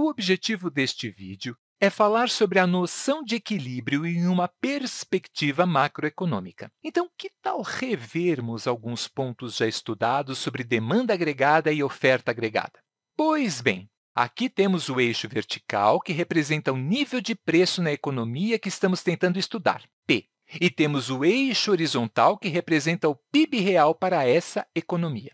O objetivo deste vídeo é falar sobre a noção de equilíbrio em uma perspectiva macroeconômica. Então, que tal revermos alguns pontos já estudados sobre demanda agregada e oferta agregada? Pois bem, aqui temos o eixo vertical, que representa o nível de preço na economia que estamos tentando estudar, P, e temos o eixo horizontal, que representa o PIB real para essa economia.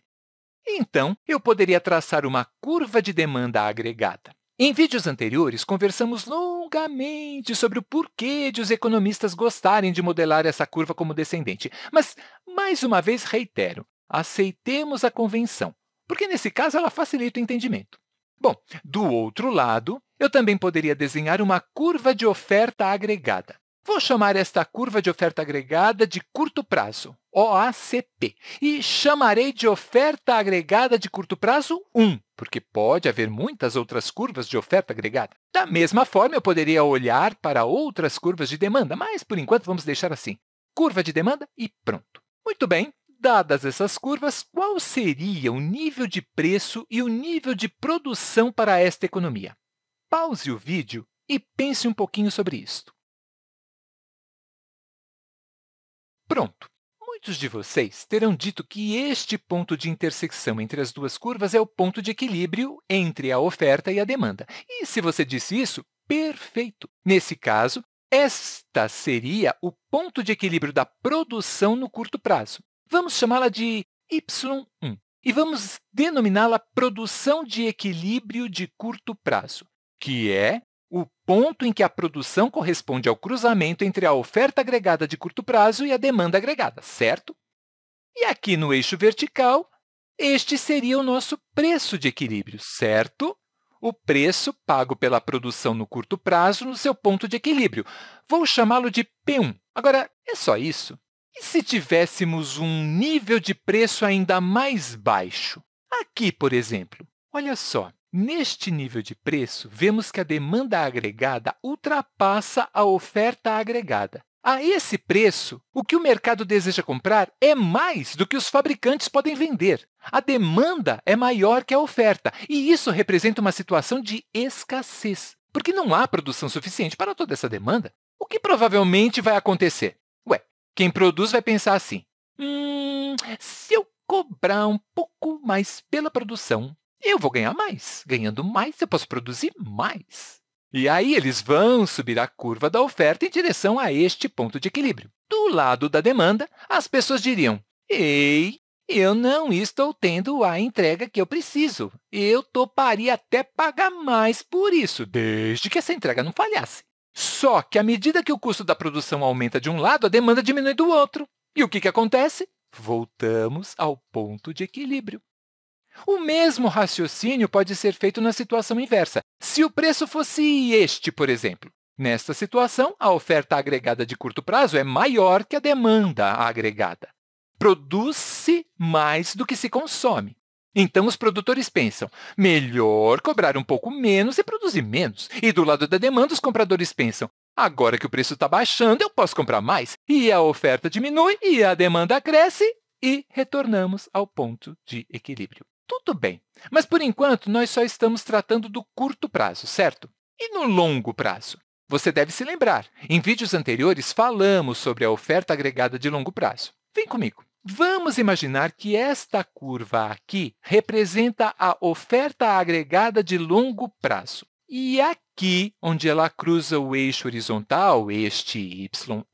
Então, eu poderia traçar uma curva de demanda agregada. Em vídeos anteriores, conversamos longamente sobre o porquê de os economistas gostarem de modelar essa curva como descendente. Mas, mais uma vez, reitero, aceitemos a convenção, porque nesse caso ela facilita o entendimento. Bom, do outro lado, eu também poderia desenhar uma curva de oferta agregada. Vou chamar esta curva de oferta agregada de curto prazo, OACP, e chamarei de oferta agregada de curto prazo 1, porque pode haver muitas outras curvas de oferta agregada. Da mesma forma, eu poderia olhar para outras curvas de demanda, mas, por enquanto, vamos deixar assim. Curva de demanda e pronto. Muito bem, dadas essas curvas, qual seria o nível de preço e o nível de produção para esta economia? Pause o vídeo e pense um pouquinho sobre isto. Pronto. Muitos de vocês terão dito que este ponto de intersecção entre as duas curvas é o ponto de equilíbrio entre a oferta e a demanda. E se você disse isso, perfeito. Nesse caso, esta seria o ponto de equilíbrio da produção no curto prazo. Vamos chamá-la de Y1 e vamos denominá-la produção de equilíbrio de curto prazo, que é o ponto em que a produção corresponde ao cruzamento entre a oferta agregada de curto prazo e a demanda agregada, certo? E aqui no eixo vertical, este seria o nosso preço de equilíbrio, certo? O preço pago pela produção no curto prazo no seu ponto de equilíbrio. Vou chamá-lo de P1. Agora, é só isso? E se tivéssemos um nível de preço ainda mais baixo? Aqui, por exemplo, olha só, Neste nível de preço, vemos que a demanda agregada ultrapassa a oferta agregada. A esse preço, o que o mercado deseja comprar é mais do que os fabricantes podem vender. A demanda é maior que a oferta, e isso representa uma situação de escassez, porque não há produção suficiente para toda essa demanda. O que provavelmente vai acontecer? Ué, quem produz vai pensar assim: hum, se eu cobrar um pouco mais pela produção, eu vou ganhar mais. Ganhando mais, eu posso produzir mais. E aí eles vão subir a curva da oferta em direção a este ponto de equilíbrio. Do lado da demanda, as pessoas diriam: Ei, eu não estou tendo a entrega que eu preciso. Eu toparia até pagar mais por isso, desde que essa entrega não falhasse. Só que à medida que o custo da produção aumenta de um lado, a demanda diminui do outro. E o que, que acontece? Voltamos ao ponto de equilíbrio. O mesmo raciocínio pode ser feito na situação inversa. Se o preço fosse este, por exemplo, nesta situação, a oferta agregada de curto prazo é maior que a demanda agregada. Produz-se mais do que se consome. Então, os produtores pensam, melhor cobrar um pouco menos e produzir menos. E do lado da demanda, os compradores pensam, agora que o preço está baixando, eu posso comprar mais. E a oferta diminui, e a demanda cresce, e retornamos ao ponto de equilíbrio. Tudo bem, mas por enquanto nós só estamos tratando do curto prazo, certo? E no longo prazo? Você deve se lembrar, em vídeos anteriores falamos sobre a oferta agregada de longo prazo. Vem comigo. Vamos imaginar que esta curva aqui representa a oferta agregada de longo prazo. E aqui, onde ela cruza o eixo horizontal, este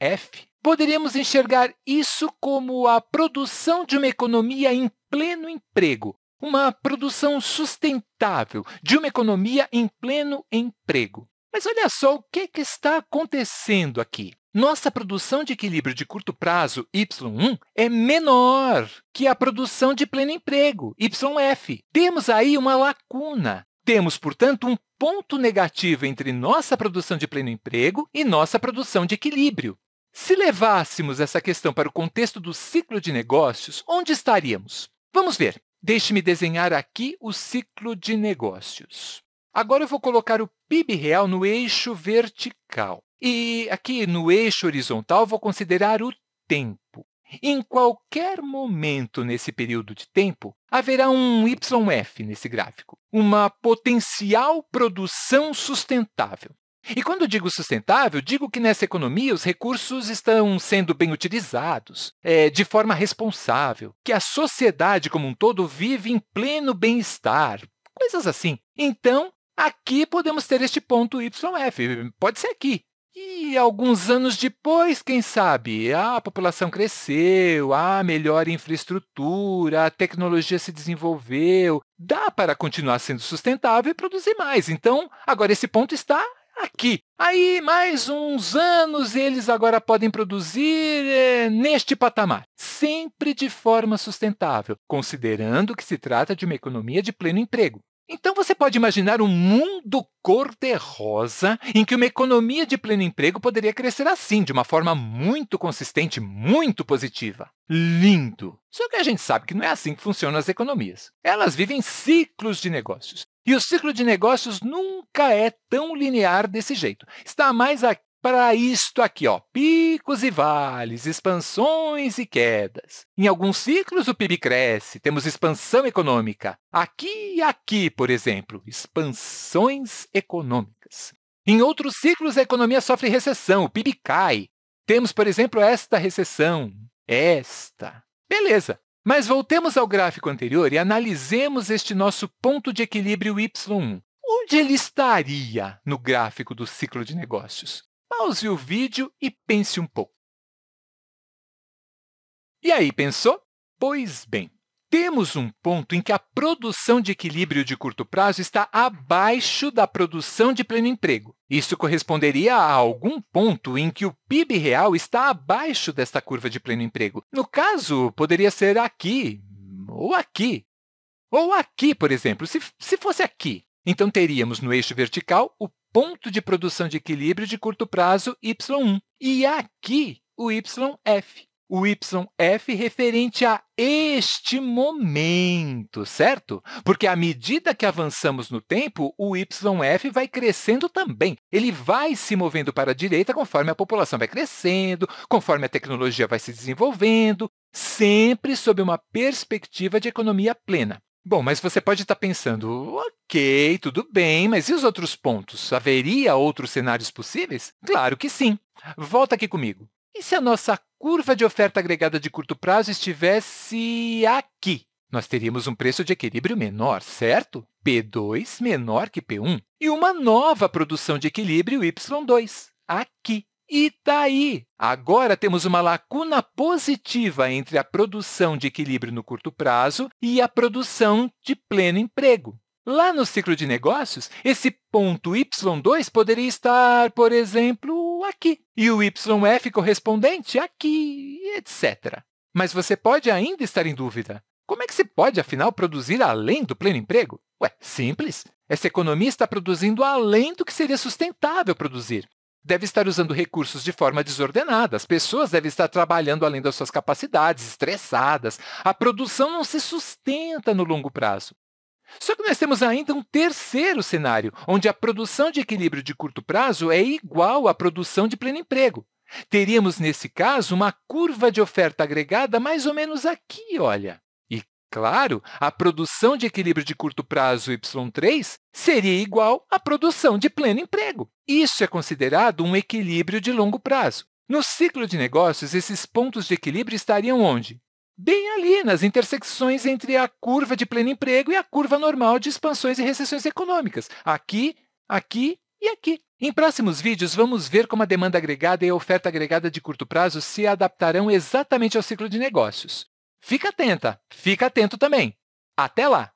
YF, poderíamos enxergar isso como a produção de uma economia em pleno emprego, uma produção sustentável de uma economia em pleno emprego. Mas olha só o que, que está acontecendo aqui. Nossa produção de equilíbrio de curto prazo, Y1, é menor que a produção de pleno emprego, YF. Temos aí uma lacuna. Temos, portanto, um ponto negativo entre nossa produção de pleno emprego e nossa produção de equilíbrio. Se levássemos essa questão para o contexto do ciclo de negócios, onde estaríamos? Vamos ver. Deixe-me desenhar aqui o ciclo de negócios. Agora eu vou colocar o PIB real no eixo vertical. E aqui no eixo horizontal vou considerar o tempo. Em qualquer momento nesse período de tempo, haverá um YF nesse gráfico, uma potencial produção sustentável. E quando digo sustentável, digo que nessa economia os recursos estão sendo bem utilizados, é, de forma responsável, que a sociedade como um todo vive em pleno bem-estar, coisas assim. Então, aqui podemos ter este ponto YF, pode ser aqui. E alguns anos depois, quem sabe, a população cresceu, há melhor infraestrutura, a tecnologia se desenvolveu, dá para continuar sendo sustentável e produzir mais. Então, agora esse ponto está aqui. Aí, mais uns anos, eles agora podem produzir é, neste patamar, sempre de forma sustentável, considerando que se trata de uma economia de pleno emprego. Então você pode imaginar um mundo cor-de-rosa em que uma economia de pleno emprego poderia crescer assim, de uma forma muito consistente, muito positiva. Lindo! Só que a gente sabe que não é assim que funcionam as economias. Elas vivem ciclos de negócios. E o ciclo de negócios nunca é tão linear desse jeito. Está mais para isto aqui, ó, picos e vales, expansões e quedas. Em alguns ciclos o PIB cresce, temos expansão econômica. Aqui e aqui, por exemplo, expansões econômicas. Em outros ciclos a economia sofre recessão, o PIB cai. Temos, por exemplo, esta recessão, esta. Beleza, mas voltemos ao gráfico anterior e analisemos este nosso ponto de equilíbrio Y1. Onde ele estaria no gráfico do ciclo de negócios? Pause o vídeo e pense um pouco. E aí, pensou? Pois bem, temos um ponto em que a produção de equilíbrio de curto prazo está abaixo da produção de pleno emprego. Isso corresponderia a algum ponto em que o PIB real está abaixo desta curva de pleno emprego. No caso, poderia ser aqui, ou aqui, ou aqui, por exemplo, se, se fosse aqui. Então, teríamos no eixo vertical o ponto de produção de equilíbrio de curto prazo y1 e aqui o yf o YF referente a este momento, certo? Porque à medida que avançamos no tempo, o YF vai crescendo também. Ele vai se movendo para a direita conforme a população vai crescendo, conforme a tecnologia vai se desenvolvendo, sempre sob uma perspectiva de economia plena. Bom, mas você pode estar pensando, ok, tudo bem, mas e os outros pontos? Haveria outros cenários possíveis? Claro que sim. Volta aqui comigo. E se a nossa curva de oferta agregada de curto prazo estivesse aqui? Nós teríamos um preço de equilíbrio menor, certo? P2 menor que P1. E uma nova produção de equilíbrio Y2, aqui. E daí? Tá Agora temos uma lacuna positiva entre a produção de equilíbrio no curto prazo e a produção de pleno emprego. Lá no ciclo de negócios, esse ponto y2 poderia estar, por exemplo, aqui, e o yf correspondente aqui, etc. Mas você pode ainda estar em dúvida. Como é que se pode, afinal, produzir além do pleno emprego? Ué, simples. Essa economia está produzindo além do que seria sustentável produzir. Deve estar usando recursos de forma desordenada, as pessoas devem estar trabalhando além das suas capacidades, estressadas. A produção não se sustenta no longo prazo. Só que nós temos ainda um terceiro cenário, onde a produção de equilíbrio de curto prazo é igual à produção de pleno emprego. Teríamos, nesse caso, uma curva de oferta agregada mais ou menos aqui, olha. E, claro, a produção de equilíbrio de curto prazo Y3 seria igual à produção de pleno emprego. Isso é considerado um equilíbrio de longo prazo. No ciclo de negócios, esses pontos de equilíbrio estariam onde? bem ali nas intersecções entre a curva de pleno emprego e a curva normal de expansões e recessões econômicas, aqui, aqui e aqui. Em próximos vídeos, vamos ver como a demanda agregada e a oferta agregada de curto prazo se adaptarão exatamente ao ciclo de negócios. Fica atenta, fica atento também. Até lá!